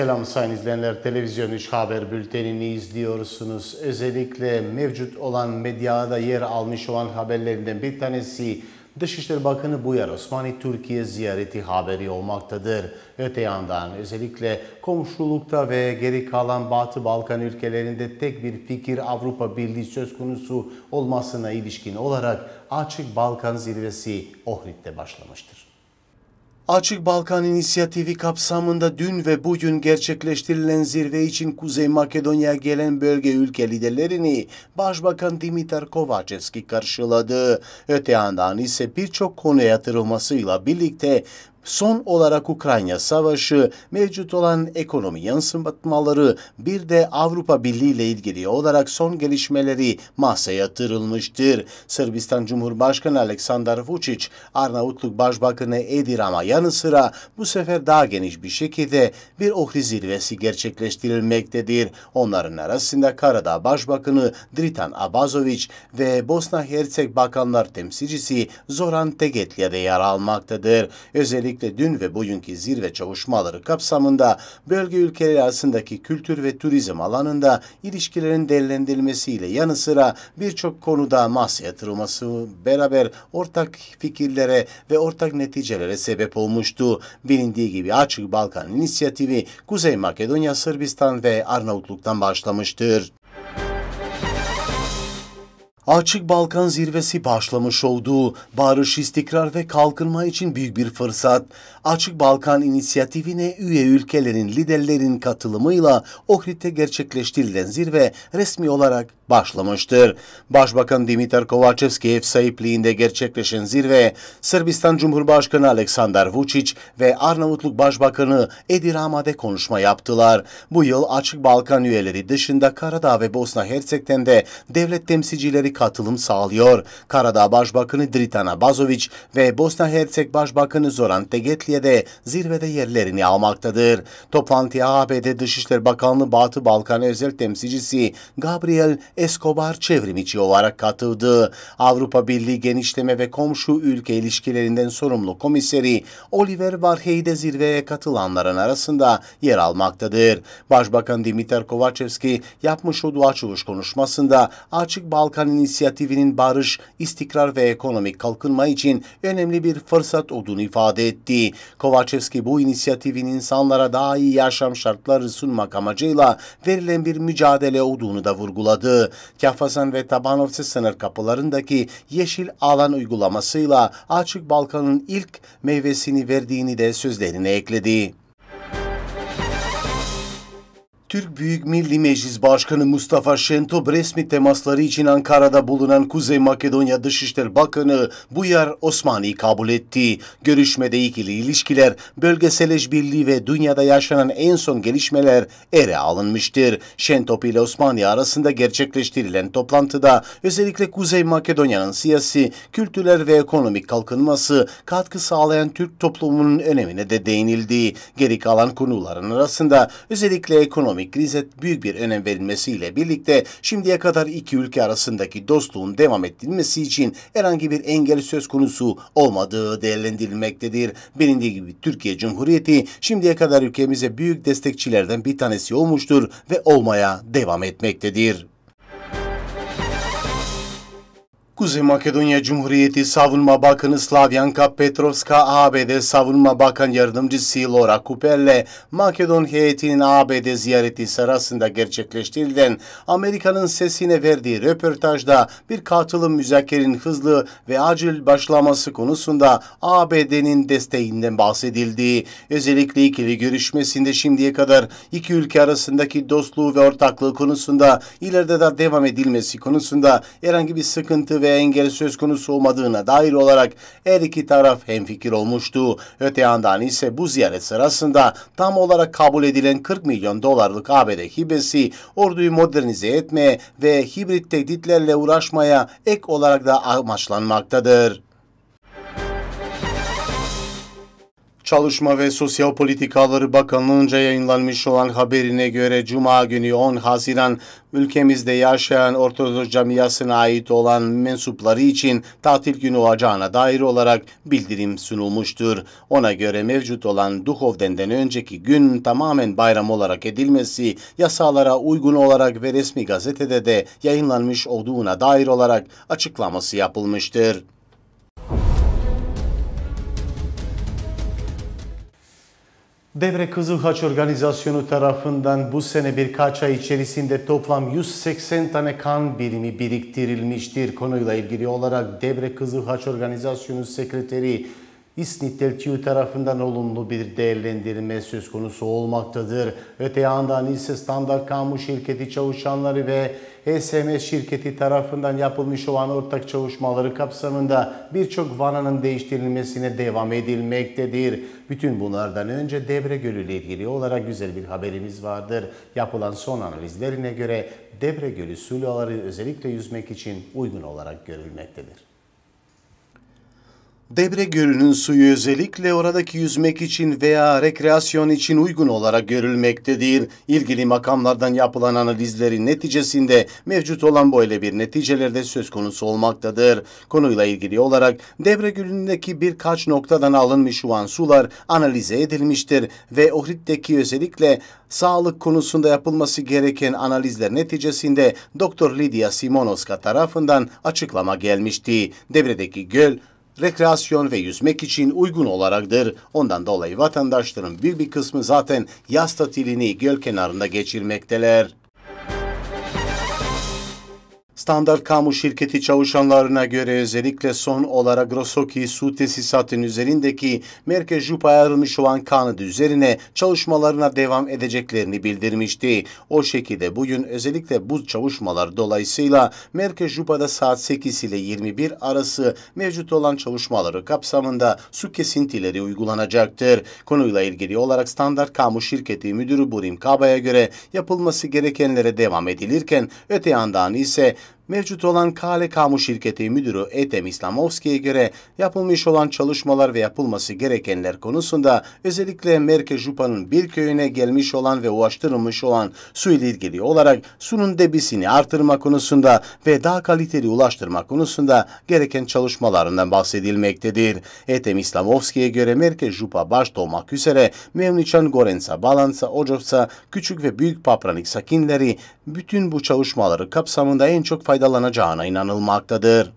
Selam sayın izleyenler. Televizyon 3 Haber Bülteni'ni izliyorsunuz. Özellikle mevcut olan medyada yer almış olan haberlerinden bir tanesi Dışişleri Bakanı Buyar Osmani Türkiye ziyareti haberi olmaktadır. Öte yandan özellikle komşulukta ve geri kalan Batı Balkan ülkelerinde tek bir fikir Avrupa Birliği söz konusu olmasına ilişkin olarak Açık Balkan Zirvesi Ohrid'de başlamıştır. Açık Balkan inisiyatifi kapsamında dün ve bugün gerçekleştirilen zirve için Kuzey Makedonya'ya gelen bölge ülke liderlerini Başbakan Dimitar Kovacevski karşıladı. Öte yandan ise birçok konuya yatırılmasıyla birlikte Son olarak Ukrayna Savaşı, mevcut olan ekonomi yansımatmaları, bir de Avrupa Birliği ile ilgili olarak son gelişmeleri masaya yatırılmıştır. Sırbistan Cumhurbaşkanı Aleksandar Vučić, Arnavutluk Başbakanı Edi Rama yanı sıra bu sefer daha geniş bir şekilde bir ohri zirvesi gerçekleştirilmektedir. Onların arasında Karadağ Başbakanı Dritan Abazoviç ve Bosna Hersek Bakanlar Temsilcisi Zoran Tegetlia de yer almaktadır. Özellikle özellikle dün ve bugünkü zirve çalışmaları kapsamında bölge ülkeleri arasındaki kültür ve turizm alanında ilişkilerin değerlendirilmesiyle yanı sıra birçok konuda masaya yatırılması beraber ortak fikirlere ve ortak neticelere sebep olmuştu. Bilindiği gibi Açık Balkan inisiyatifi Kuzey Makedonya, Sırbistan ve Arnavutluk'tan başlamıştır. Açık Balkan Zirvesi başlamış olduğu barış, istikrar ve kalkınma için büyük bir fırsat. Açık Balkan inisiyatifine üye ülkelerin liderlerin katılımıyla Ohrid'de gerçekleştirilen zirve resmi olarak başlamıştır. Başbakan Dimitar Kovacevski ev sahipliğinde gerçekleşen zirve, Sırbistan Cumhurbaşkanı Aleksandar Vučić ve Arnavutluk Başbakanı Edi Amade konuşma yaptılar. Bu yıl Açık Balkan üyeleri dışında Karadağ ve Bosna Hersek'ten de devlet temsilcileri katılım sağlıyor. Karadağ Başbakanı Dritan Bazovic ve Bosna Hersek Başbakanı Zoran Tegetli'ye de zirvede yerlerini almaktadır. Toplantıya ABD Dışişleri Bakanlığı Batı Balkan özel temsilcisi Gabriel Escobar çevrimiçi olarak katıldı. Avrupa Birliği Genişleme ve Komşu Ülke İlişkilerinden sorumlu komiseri Oliver Varhey de zirveye katılanların arasında yer almaktadır. Başbakan Dimitar Kovacevski yapmış olduğu açılış konuşmasında Açık Balkan inisiyatifinin barış, istikrar ve ekonomik kalkınma için önemli bir fırsat olduğunu ifade etti. Kovacevski bu inisiyatifin insanlara daha iyi yaşam şartları sunmak amacıyla verilen bir mücadele olduğunu da vurguladı. Kafasan ve Tabanovse sınır kapılarındaki yeşil alan uygulamasıyla Açık Balkan'ın ilk meyvesini verdiğini de sözlerine ekledi. Türk Büyük Milli Meclis Başkanı Mustafa Şentop resmi temasları için Ankara'da bulunan Kuzey Makedonya Dışişleri Bakanı Buyar Osmani'yi kabul etti. Görüşmede ikili ilişkiler, bölgesel işbirliği ve dünyada yaşanan en son gelişmeler ele alınmıştır. Şentop ile Osmani arasında gerçekleştirilen toplantıda özellikle Kuzey Makedonya'nın siyasi, kültürel ve ekonomik kalkınması katkı sağlayan Türk toplumunun önemine de değinildi. Geri kalan konuların arasında özellikle ekonomik ekonomik krize büyük bir önem verilmesiyle birlikte şimdiye kadar iki ülke arasındaki dostluğun devam ettirilmesi için herhangi bir engel söz konusu olmadığı değerlendirilmektedir. Bilindiği gibi Türkiye Cumhuriyeti şimdiye kadar ülkemize büyük destekçilerden bir tanesi olmuştur ve olmaya devam etmektedir. Kuzey Makedonya Cumhuriyeti Savunma Bakanı Slavyanka Petrovska, ABD Savunma Bakan Yardımcısı Laura Cooper'le Makedon heyetinin ABD ziyareti sırasında gerçekleştirilen Amerika'nın sesine verdiği röportajda bir katılım müzakerenin hızlı ve acil başlaması konusunda ABD'nin desteğinden bahsedildi. Özellikle ikili görüşmesinde şimdiye kadar iki ülke arasındaki dostluğu ve ortaklığı konusunda ileride de devam edilmesi konusunda herhangi bir sıkıntı ve veya engel söz konusu olmadığına dair olarak her iki taraf hemfikir olmuştu. Öte yandan ise bu ziyaret sırasında tam olarak kabul edilen 40 milyon dolarlık ABD hibesi orduyu modernize etmeye ve hibrit tehditlerle uğraşmaya ek olarak da amaçlanmaktadır. Çalışma ve Sosyal Politikaları Bakanlığı'nca yayınlanmış olan haberine göre Cuma günü 10 Haziran ülkemizde yaşayan Ortodoks camiasına ait olan mensupları için tatil günü olacağına dair olarak bildirim sunulmuştur. Ona göre mevcut olan Duhovden'den önceki gün tamamen bayram olarak edilmesi yasalara uygun olarak ve resmi gazetede de yayınlanmış olduğuna dair olarak açıklaması yapılmıştır. Devre Kızılhaç Organizasyonu tarafından bu sene birkaç ay içerisinde toplam 180 tane kan birimi biriktirilmiştir. Konuyla ilgili olarak Devre Kızılhaç Organizasyonu Sekreteri İsnit Telkiyu tarafından olumlu bir değerlendirme söz konusu olmaktadır. Öte yandan ise Standart Kamu Şirketi çalışanları ve SMS şirketi tarafından yapılmış olan ortak çalışmaları kapsamında birçok vananın değiştirilmesine devam edilmektedir. Bütün bunlardan önce Devre Gölü ile ilgili olarak güzel bir haberimiz vardır. Yapılan son analizlerine göre Devre Gölü sulaları özellikle yüzmek için uygun olarak görülmektedir. Debre Gölü'nün suyu özellikle oradaki yüzmek için veya rekreasyon için uygun olarak görülmektedir. değil. İlgili makamlardan yapılan analizlerin neticesinde mevcut olan böyle bir neticelerde söz konusu olmaktadır. Konuyla ilgili olarak Debre Gölü'ndeki birkaç noktadan alınmış olan sular analize edilmiştir ve Ohrid'deki özellikle sağlık konusunda yapılması gereken analizler neticesinde Doktor Lydia Simonoska tarafından açıklama gelmişti. Debre'deki göl rekreasyon ve yüzmek için uygun olaraktır. Ondan dolayı vatandaşların büyük bir kısmı zaten yaz tatilini göl kenarında geçirmekteler. Standart Kamu şirketi çalışanlarına göre özellikle son olarak Grosoki su tesisatının üzerindeki merkez jupa ayrılmış olan kanadı üzerine çalışmalarına devam edeceklerini bildirmişti. O şekilde bugün özellikle bu çalışmalar dolayısıyla merkez jupada saat 8 ile 21 arası mevcut olan çalışmaları kapsamında su kesintileri uygulanacaktır. Konuyla ilgili olarak Standart Kamu şirketi müdürü Burim Kaba'ya göre yapılması gerekenlere devam edilirken öte yandan ise Mevcut olan Kale Kamu şirketi müdürü Etem İslamovski'ye göre yapılmış olan çalışmalar ve yapılması gerekenler konusunda özellikle Merkez Jupa'nın bir köyüne gelmiş olan ve ulaştırılmış olan su ile ilgili olarak sunun debisini artırma konusunda ve daha kaliteli ulaştırma konusunda gereken çalışmalarından bahsedilmektedir. Etem İslamovski'ye göre Merkez Jupa başta olmak üzere Memniçan Gorensa, Balansa, Ocovsa, Küçük ve Büyük Papranik sakinleri bütün bu çalışmaları kapsamında en çok faydalanmaktadır faydalanacağına inanılmaktadır.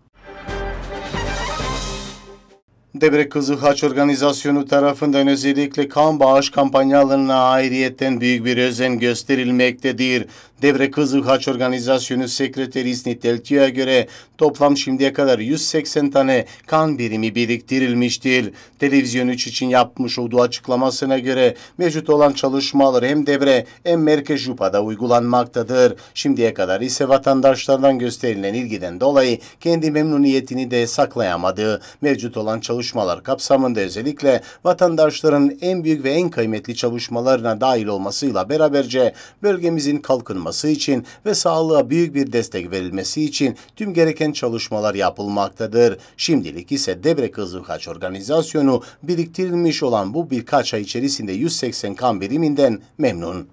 Debre Kızı Haç Organizasyonu tarafından özellikle kan bağış kampanyalarına ayrıyetten büyük bir özen gösterilmektedir. Debre Kızı Haç Organizasyonu Sekreteri İsnit Elçi'ye göre toplam şimdiye kadar 180 tane kan birimi biriktirilmiştir. Televizyon 3 için yapmış olduğu açıklamasına göre mevcut olan çalışmalar hem Debre hem Merkez Jupa'da uygulanmaktadır. Şimdiye kadar ise vatandaşlardan gösterilen ilgiden dolayı kendi memnuniyetini de saklayamadı. Mevcut olan çalışmalar çalışmalar kapsamında özellikle vatandaşların en büyük ve en kıymetli çalışmalarına dahil olmasıyla beraberce bölgemizin kalkınması için ve sağlığa büyük bir destek verilmesi için tüm gereken çalışmalar yapılmaktadır. Şimdilik ise Debre Kızılkaç organizasyonu biriktirilmiş olan bu birkaç ay içerisinde 180 kan biriminden memnun.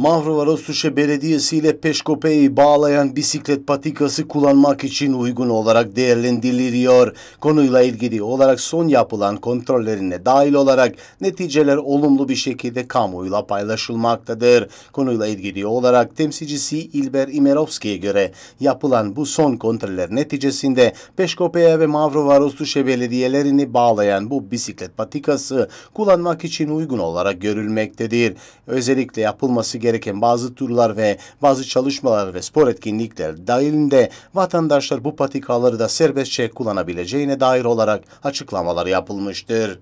Mahruva Suşe Belediyesi ile Peşkope'yi bağlayan bisiklet patikası kullanmak için uygun olarak değerlendiriliyor. Konuyla ilgili olarak son yapılan kontrollerine dahil olarak neticeler olumlu bir şekilde kamuyla paylaşılmaktadır. Konuyla ilgili olarak temsilcisi İlber İmerovski'ye göre yapılan bu son kontroller neticesinde Peşkope'ye ve Mahruva Suşe belediyelerini bağlayan bu bisiklet patikası kullanmak için uygun olarak görülmektedir. Özellikle yapılması gereken gereken bazı turlar ve bazı çalışmalar ve spor etkinlikler dahilinde vatandaşlar bu patikaları da serbestçe kullanabileceğine dair olarak açıklamalar yapılmıştır.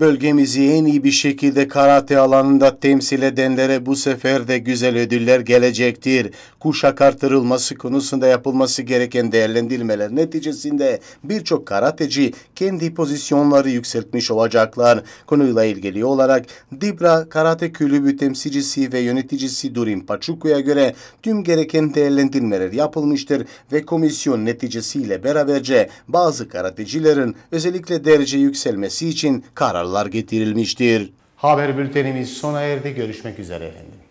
Bölgemizi en iyi bir şekilde karate alanında temsil edenlere bu sefer de güzel ödüller gelecektir. Kuşak artırılması konusunda yapılması gereken değerlendirmeler neticesinde birçok karateci kendi pozisyonları yükseltmiş olacaklar. Konuyla ilgili olarak Dibra Karate Kulübü temsilcisi ve yöneticisi Durin Paçuku'ya göre tüm gereken değerlendirmeler yapılmıştır ve komisyon neticesiyle beraberce bazı karatecilerin özellikle derece yükselmesi için karar kararlar getirilmiştir. Haber bültenimiz sona erdi. Görüşmek üzere efendim.